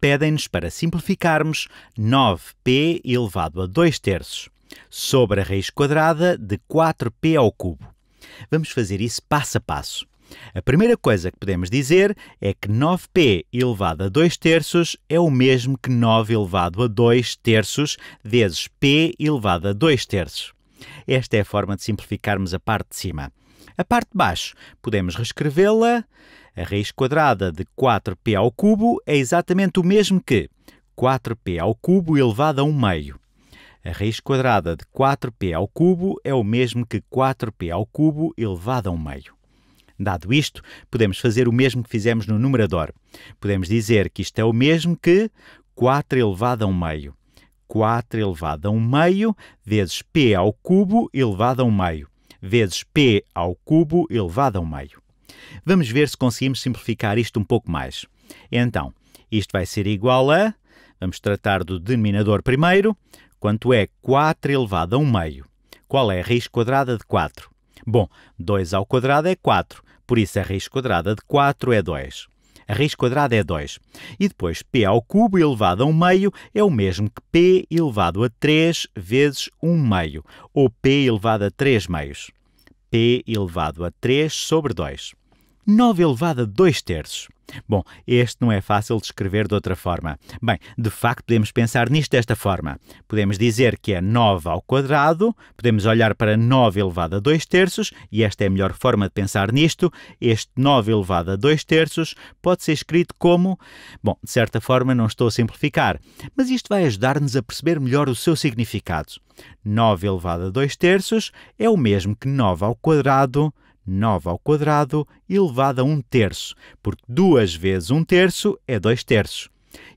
pedem-nos para simplificarmos 9p elevado a 2 terços sobre a raiz quadrada de 4p ao cubo. Vamos fazer isso passo a passo. A primeira coisa que podemos dizer é que 9p elevado a 2 terços é o mesmo que 9 elevado a 2 terços vezes p elevado a 2 terços. Esta é a forma de simplificarmos a parte de cima. A parte de baixo, podemos reescrevê-la. A raiz quadrada de 4p ao cubo é exatamente o mesmo que 4p ao cubo elevado a 1 meio. A raiz quadrada de 4p ao cubo é o mesmo que 4p ao cubo elevado a 1 meio. Dado isto, podemos fazer o mesmo que fizemos no numerador. Podemos dizer que isto é o mesmo que 4 elevado a 1 meio. 4 elevado a 1 meio vezes p ao cubo elevado a 1 meio vezes p ao cubo elevado a um meio. Vamos ver se conseguimos simplificar isto um pouco mais. Então, isto vai ser igual a... Vamos tratar do denominador primeiro. Quanto é 4 elevado a 1 meio? Qual é a raiz quadrada de 4? Bom, 2 ao quadrado é 4, por isso a raiz quadrada de 4 é 2 raiz quadrada é 2. E depois p ao cubo elevado a 1 meio é o mesmo que p elevado a 3 vezes 1 meio, ou p elevado a 3 meios. p elevado a 3 sobre 2. 9 elevado a 2 terços. Bom, este não é fácil de escrever de outra forma. Bem, de facto podemos pensar nisto desta forma. Podemos dizer que é 9 ao quadrado, podemos olhar para 9 elevado a 2 terços, e esta é a melhor forma de pensar nisto. Este 9 elevado a 2 terços pode ser escrito como... Bom, de certa forma não estou a simplificar, mas isto vai ajudar-nos a perceber melhor o seu significado. 9 elevado a 2 terços é o mesmo que 9 ao quadrado 9 ao quadrado elevado a 1 terço, porque 2 vezes 1 terço é 2 terços.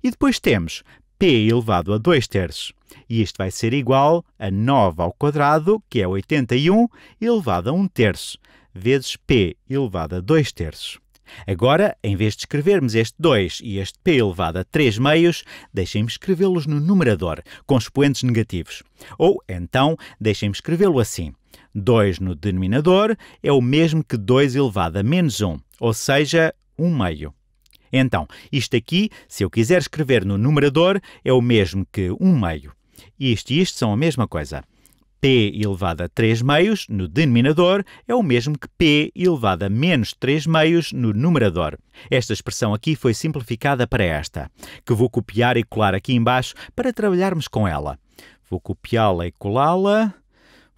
E depois temos p elevado a 2 terços. E isto vai ser igual a 9 ao quadrado, que é 81, elevado a 1 terço, vezes p elevado a 2 terços. Agora, em vez de escrevermos este 2 e este p elevado a 3 meios, deixem-me escrevê-los no numerador, com expoentes negativos. Ou, então, deixem-me escrevê-lo assim. 2 no denominador é o mesmo que 2 elevado a menos 1, ou seja, 1 meio. Então, isto aqui, se eu quiser escrever no numerador, é o mesmo que 1 meio. Isto e isto são a mesma coisa p elevado a 3 meios no denominador é o mesmo que p elevado a menos 3 meios no numerador. Esta expressão aqui foi simplificada para esta, que vou copiar e colar aqui embaixo para trabalharmos com ela. Vou copiá-la e colá-la,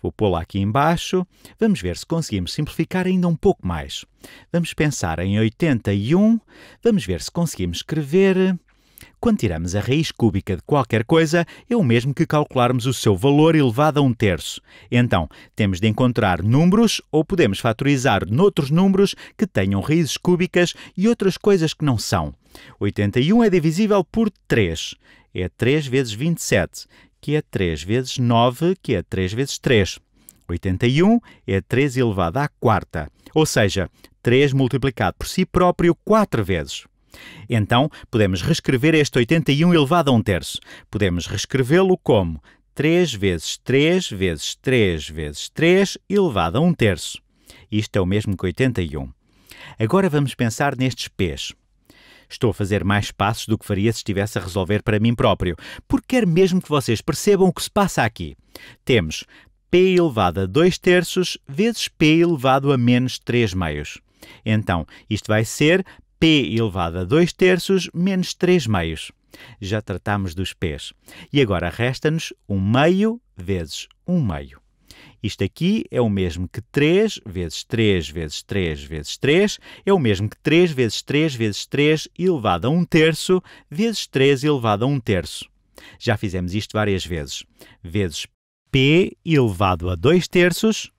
vou pô-la aqui embaixo. Vamos ver se conseguimos simplificar ainda um pouco mais. Vamos pensar em 81, vamos ver se conseguimos escrever quando tiramos a raiz cúbica de qualquer coisa, é o mesmo que calcularmos o seu valor elevado a um terço. Então, temos de encontrar números ou podemos fatorizar noutros números que tenham raízes cúbicas e outras coisas que não são. 81 é divisível por 3. É 3 vezes 27, que é 3 vezes 9, que é 3 vezes 3. 81 é 3 elevado à quarta, ou seja, 3 multiplicado por si próprio 4 vezes. Então, podemos reescrever este 81 elevado a 1 terço. Podemos reescrevê-lo como 3 vezes 3 vezes 3 vezes 3 elevado a 1 terço. Isto é o mesmo que 81. Agora vamos pensar nestes P's. Estou a fazer mais passos do que faria se estivesse a resolver para mim próprio, porque quero mesmo que vocês percebam o que se passa aqui. Temos p elevado a 2 terços vezes p elevado a menos 3 meios. Então, isto vai ser p elevado a 2 terços menos 3 meios. Já tratamos dos p's. E agora resta-nos 1 meio vezes 1 meio. Isto aqui é o mesmo que 3 vezes 3 vezes 3 vezes 3, é o mesmo que 3 vezes 3 vezes 3 elevado a 1 terço vezes 3 elevado a 1 terço. Já fizemos isto várias vezes. Vezes p elevado a 2 terços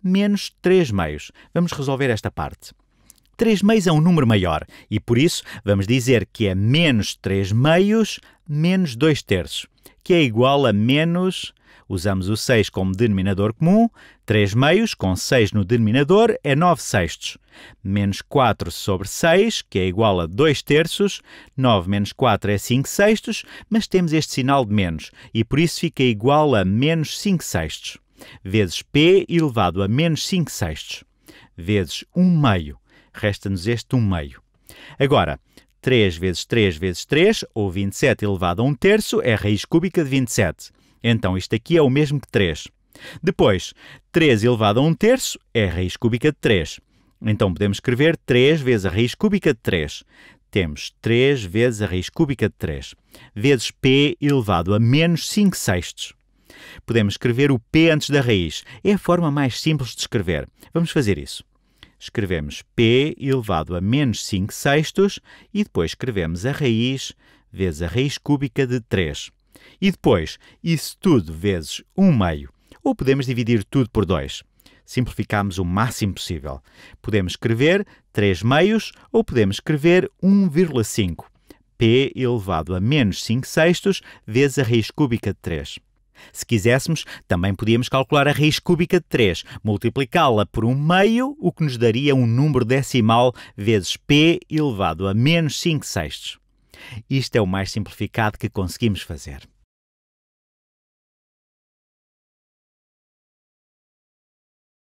menos 3 meios. Vamos resolver esta parte. 3 meios é um número maior e por isso vamos dizer que é menos 3 meios menos 2 terços, que é igual a menos. Usamos o 6 como denominador comum. 3 meios com 6 no denominador é 9 sextos. Menos 4 sobre 6, que é igual a 2 terços. 9 menos 4 é 5 sextos, mas temos este sinal de menos e por isso fica igual a menos 5 sextos, vezes p elevado a menos 5 sextos, vezes 1 meio resta-nos este um meio. Agora, 3 vezes 3 vezes 3, ou 27 elevado a 1 terço, é raiz cúbica de 27. Então isto aqui é o mesmo que 3. Depois, 3 elevado a 1 terço é raiz cúbica de 3. Então podemos escrever 3 vezes a raiz cúbica de 3. Temos 3 vezes a raiz cúbica de 3, vezes p elevado a menos 5 sextos. Podemos escrever o p antes da raiz. É a forma mais simples de escrever. Vamos fazer isso escrevemos P elevado a menos 5 sextos e depois escrevemos a raiz vezes a raiz cúbica de 3. E depois, isso tudo vezes 1 meio. Ou podemos dividir tudo por 2. Simplificamos o máximo possível. Podemos escrever 3 meios ou podemos escrever 1,5. P elevado a menos 5 sextos vezes a raiz cúbica de 3. Se quiséssemos, também podíamos calcular a raiz cúbica de 3, multiplicá-la por um meio, o que nos daria um número decimal vezes p elevado a menos 5 sextos. Isto é o mais simplificado que conseguimos fazer.